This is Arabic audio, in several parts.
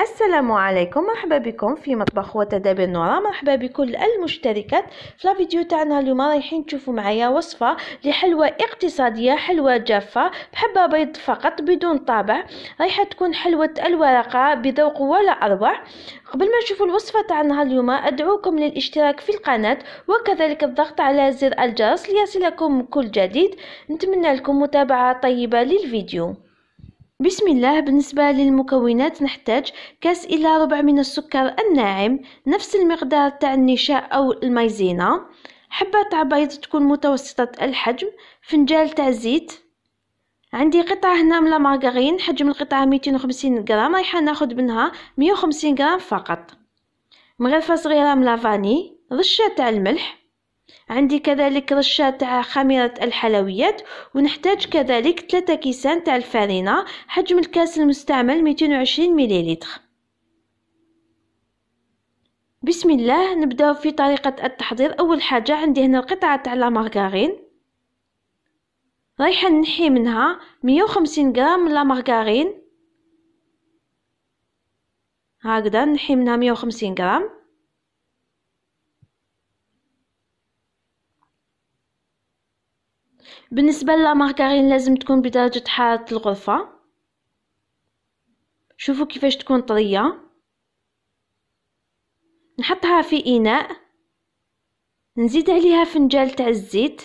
السلام عليكم مرحبا بكم في مطبخ وتدابير نورا مرحبا بكل المشتركات في الفيديو تاعنا اليوم رايحين تشوفوا معايا وصفه لحلوة اقتصاديه حلوة جافه بحبه بيض فقط بدون طابع رايحه تكون حلوه الورقه بذوق ولا اروع قبل ما نشوفوا الوصفه تاعنا اليوم ادعوكم للاشتراك في القناه وكذلك الضغط على زر الجرس ليصلكم كل جديد نتمنى لكم متابعه طيبه للفيديو بسم الله بالنسبة للمكونات نحتاج كاس إلى ربع من السكر الناعم نفس المقدار تاع النشاء أو المايزينا تاع عبيض تكون متوسطة الحجم فنجال تاع زيت عندي قطعة هنا من المارغرين حجم القطعة 250 غرام رايحة ناخد منها 150 غرام فقط مغرفة صغيرة من الفاني رشة تاع الملح عندي كذلك رشة تاع خميرة الحلويات ونحتاج كذلك ثلاثة كيسان تاع الفارينة حجم الكاس المستعمل 220 مليلتر بسم الله نبداو في طريقة التحضير أول حاجة عندي هنا القطعة تاع لا مارغارين رايحة نحي منها 150 غرام من مارغارين هكذا نحي منها 150 غرام بالنسبه للمارغرين لازم تكون بدرجه حراره الغرفه شوفوا كيفاش تكون طريه نحطها في اناء نزيد عليها فنجال تاع الزيت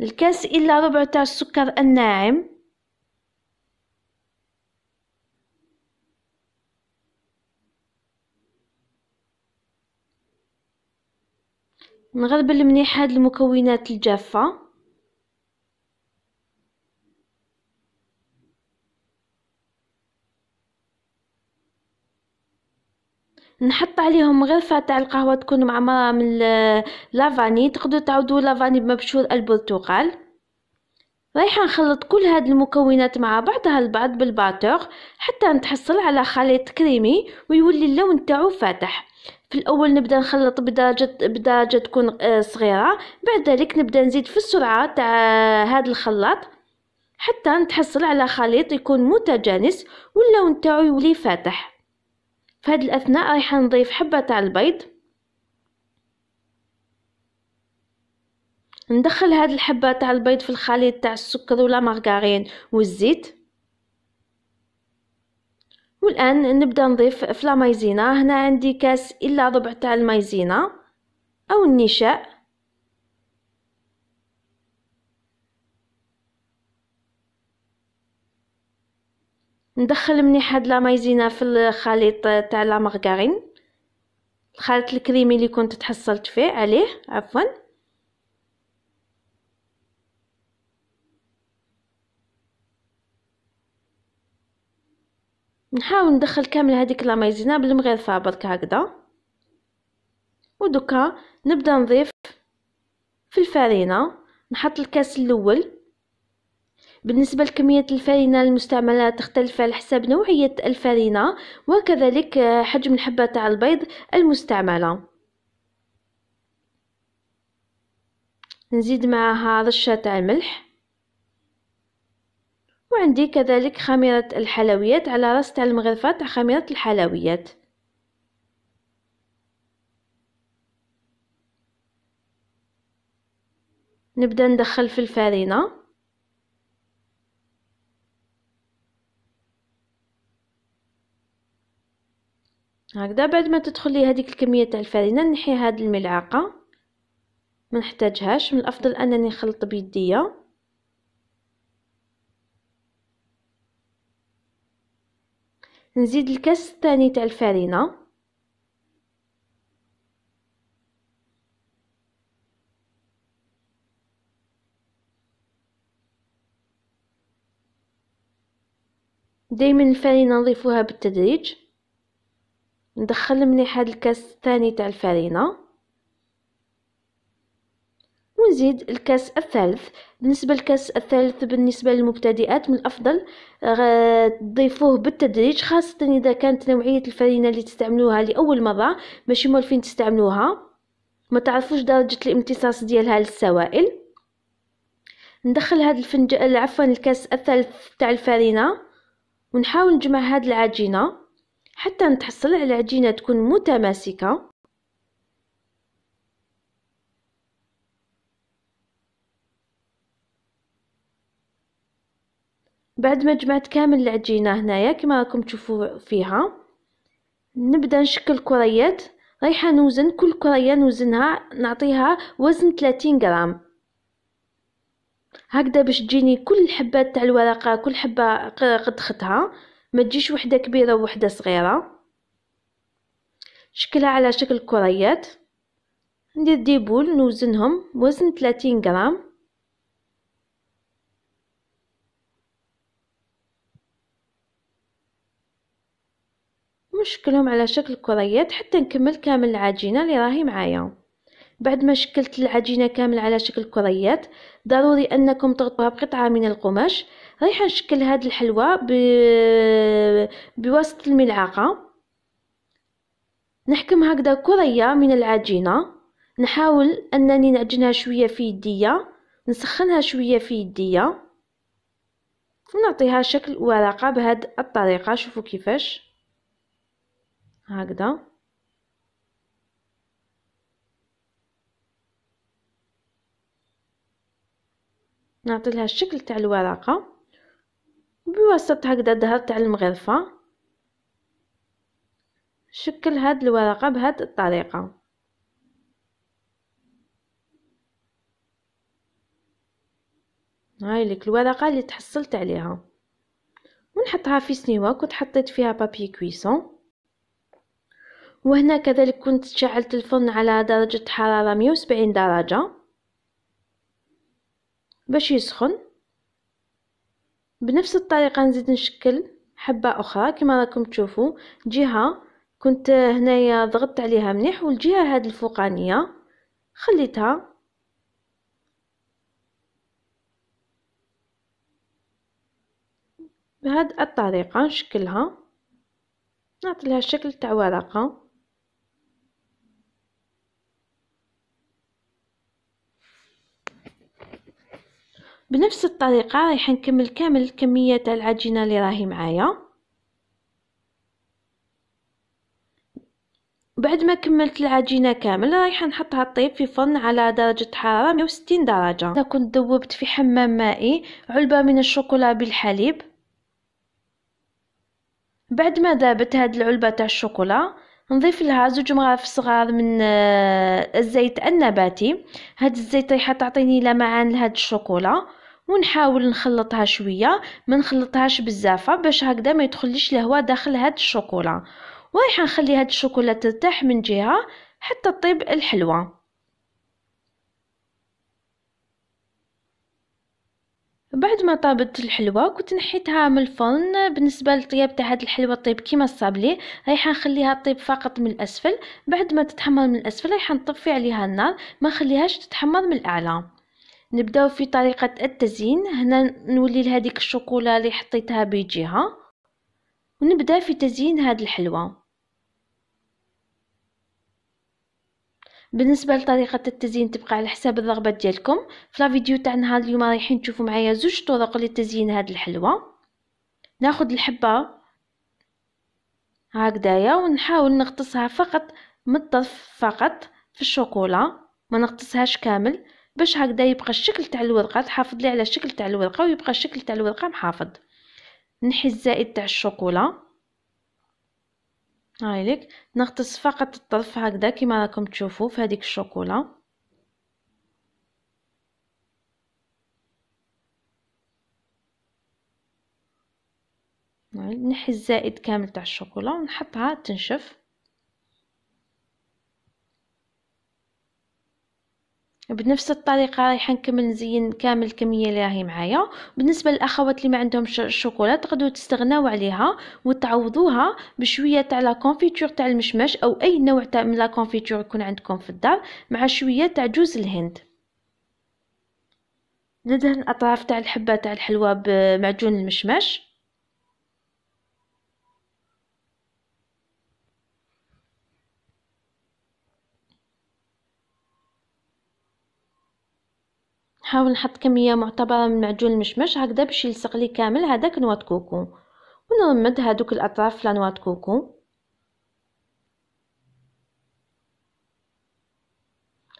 الكاس الا ربع تاع السكر الناعم نغربل مليح هاد المكونات الجافه نحط عليهم غرفة تاع القهوة تكون معمرة من لافاني تقدروا تعودوا لافاني بمبشور البرتقال رايحة نخلط كل هاد المكونات مع بعضها البعض بالباتور حتى نتحصل على خليط كريمي ويولي اللون تاعو فاتح في الاول نبدا نخلط بدرجه بدرجه تكون آه، صغيره بعد ذلك نبدا نزيد في السرعه تاع هذا آه، الخلاط حتى نتحصل على خليط يكون متجانس واللون تاعو يولي فاتح في هذه الاثناء رايحه نضيف حبه تاع البيض ندخل هاد الحبه تاع البيض في الخليط تاع السكر ولا مارغرين والزيت والآن نبدأ نضيف في المايزينا هنا عندي كاس إلا ربع تاع المايزينا أو النشاء ندخل مليح هاد مايزينا في الخليط تاع لا مارغرين الخليط الكريمي اللي كنت تحصلت فيه عليه عفوا نحاول ندخل كامل هذيك لا مايزينا بالمغرفة برك هكذا ودوكا نبدا نضيف في الفرينه نحط الكاس الاول بالنسبة لكمية الفرينة المستعملة تختلف على حسب نوعية الفرينة وكذلك حجم الحبة تاع البيض المستعملة نزيد معها رشة تاع الملح وعندي كذلك خميرة الحلويات على راس تاع المغرفة تاع خميرة الحلويات نبدا ندخل في الفارينة هكذا بعد ما تدخل لي هذيك الكميه تاع الفرينه نحي هاد الملعقه ما نحتاجهاش من الافضل انني نخلط بيديا نزيد الكاس الثاني تاع الفارينه دائما الفرينه نضيفوها بالتدريج ندخل مليح هذا الكاس الثاني تاع الفرينه ونزيد الكاس الثالث بالنسبة للكاس الثالث بالنسبة للمبتدئات من الأفضل تضيفوه آه، بالتدريج خاصة إذا كانت نوعية الفرينة اللي تستعملوها لأول مرة ماشي مولفين تستعملوها ما تعرفوش درجة الامتصاص ديالها للسوائل ندخل هاد الفنجان عفوا الكاس الثالث تاع الفرينة ونحاول نجمع هاد العجينة حتى نتحصل على عجينة تكون متماسكة بعد ما جمعت كامل العجينة هنايا كما راكم تشوفوا فيها نبدا نشكل كريات رايحه نوزن كل كريه نوزنها نعطيها وزن 30 غرام هكذا باش تجيني كل الحبات تاع الورقه كل حبه قد خطها ما تجيش وحده كبيره وحده صغيره شكلها على شكل كريات ندير ديبول نوزنهم وزن 30 غرام وشكلهم على شكل كريات حتى نكمل كامل العجينة اللي راهي معايا بعد ما شكلت العجينة كامل على شكل كريات ضروري أنكم تغطوها بقطعة من القماش رايحة نشكل هاد الحلوى ب... بواسطة الملعقة نحكم هكذا كرية من العجينة نحاول أنني نعجنها شوية في يديا نسخنها شوية في يديا ونعطيها شكل ورقة بهاد الطريقة شوفوا كيفاش هكذا نعطي لها الشكل تاع الورقه بواسطه هكذا الظهر تاع المغرفه شكل هاد الورقه بهاد الطريقه هاي لك الورقه اللي تحصلت عليها ونحطها في سنيوك وتحطيت فيها بابي كويسون وهنا كذلك كنت شعلت الفرن على درجة حرارة 170 درجة باش يسخن بنفس الطريقة نزيد نشكل حبة أخرى كما راكم تشوفوا جهة كنت هنايا ضغطت عليها مليح والجهة هاد الفوقانية خليتها بهاد الطريقة نشكلها نعطي لها الشكل تاع ورقة بنفس الطريقة رايح نكمل كامل الكمية تاع العجينة اللي راهي معايا بعد ما كملت العجينه كامل رايحه نحطها طيب في فرن على درجه حراره 160 درجه انا كنت ذوبت في حمام مائي علبه من الشوكولا بالحليب بعد ما ذابت هاد العلبه تاع الشوكولا نضيف لها زوج مغارف صغار من آه، الزيت النباتي هاد الزيت رايحه تعطيني لمعان لهاد الشوكولا ونحاول نخلطها شويه ما نخلطهاش بزاف باش هكذا ما يدخلش الهواء داخل هاد الشوكولا وراح نخلي هاد الشوكولا ترتاح من جهه حتى طيب الحلوه بعد ما طابت الحلوة كنت نحيتها من الفرن بالنسبة للطياب تاع هاد الحلوة طيب كيما الصابلي رايحة نخليها طيب فقط من الأسفل بعد ما تتحمر من الأسفل رايحة نطفي عليها النار ما نخليهاش تتحمر من الأعلى نبداو في طريقه التزيين هنا نولي لهذيك الشوكولا اللي حطيتها بجهه ونبدا في تزيين هاد الحلوى بالنسبه لطريقه التزيين تبقى على حساب الرغبه ديالكم في لا فيديو تاع نهار اليوم رايحين تشوفوا معايا زوج طرق لتزيين هاد الحلوى ناخذ الحبه هكدايا ونحاول نغطسها فقط من الطرف فقط في الشوكولا ما نغطسهاش كامل باش هكذا يبقى الشكل تاع الورقه تحافظ لي على الشكل تاع الورقه ويبقى الشكل تاع الورقه محافظ نحي الزائد تاع الشوكولا هايليك نغطس فقط الطرف هكذا كما راكم تشوفوا في هذيك الشوكولا نحي الزائد كامل تاع الشوكولا ونحطها تنشف بنفس الطريقه رايح نكمل نزين كامل الكميه اللي راهي معايا بالنسبه للاخوات اللي ما عندهمش الشوكولا تقدروا تستغناو عليها وتعوضوها بشويه تاع لا كونفيتور تاع المشمش او اي نوع تاع من لا كونفيتور يكون عندكم في الدار مع شويه تاع جوز الهند ندهن أطراف تاع الحبه تاع الحلوى بمعجون المشمش نحاول نحط كميه معتبره من معجون المشمش هكذا باش يلصق لي كامل هذاك نواه كوكو ونرمد هذوك الاطراف لنواه كوكو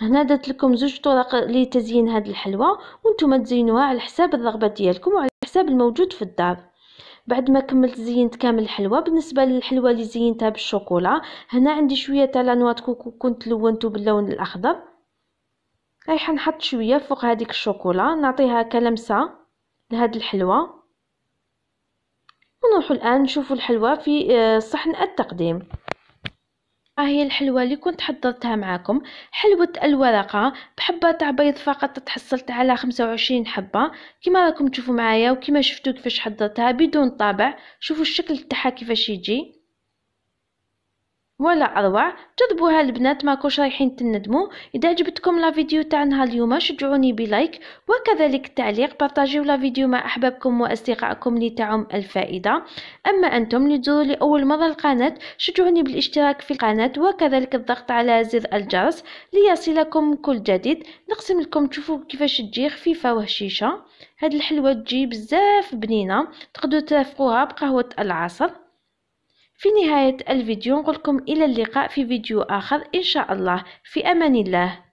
هنا درت لكم زوج طرق لتزيين هاد الحلوى وانتم تزينوها على حساب الرغبه ديالكم وعلى حساب الموجود في الدار بعد ما كملت زينت كامل الحلوى بالنسبه للحلوى اللي زينتها بالشوكولا هنا عندي شويه تاع كوكو كنت لونته باللون الاخضر رايحه نحط شويه فوق هذيك الشوكولا نعطيها كلمسه لهاد الحلوى ونروحوا الان نشوفوا الحلوى في آه، صحن التقديم ها هي الحلوى اللي كنت حضرتها معاكم حلوة الورقة بحبة تاع بيض فقط تحصلت على 25 حبة كما راكم تشوفوا معايا وكما شفتوا كيفاش حضرتها بدون طابع شوفوا الشكل تاعها كيفاش يجي ولا اروع جربوها البنات ماكوش رايحين تندموا اذا عجبتكم لا فيديو تاعنا اليوم شجعوني بلايك وكذلك تعليق بارطاجيو لا فيديو مع احبابكم واصدقائكم لتعم الفائده اما انتم اللي تزوروا لاول مره القناه شجعوني بالاشتراك في القناه وكذلك الضغط على زر الجرس ليصلكم كل جديد نقسم لكم تشوفوا كيفاش تجي خفيفه وهشيشه هاد الحلوه تجي بزاف بنينه تقدروا ترافقوها بقهوه العصر في نهاية الفيديو نقولكم إلى اللقاء في فيديو آخر إن شاء الله في أمان الله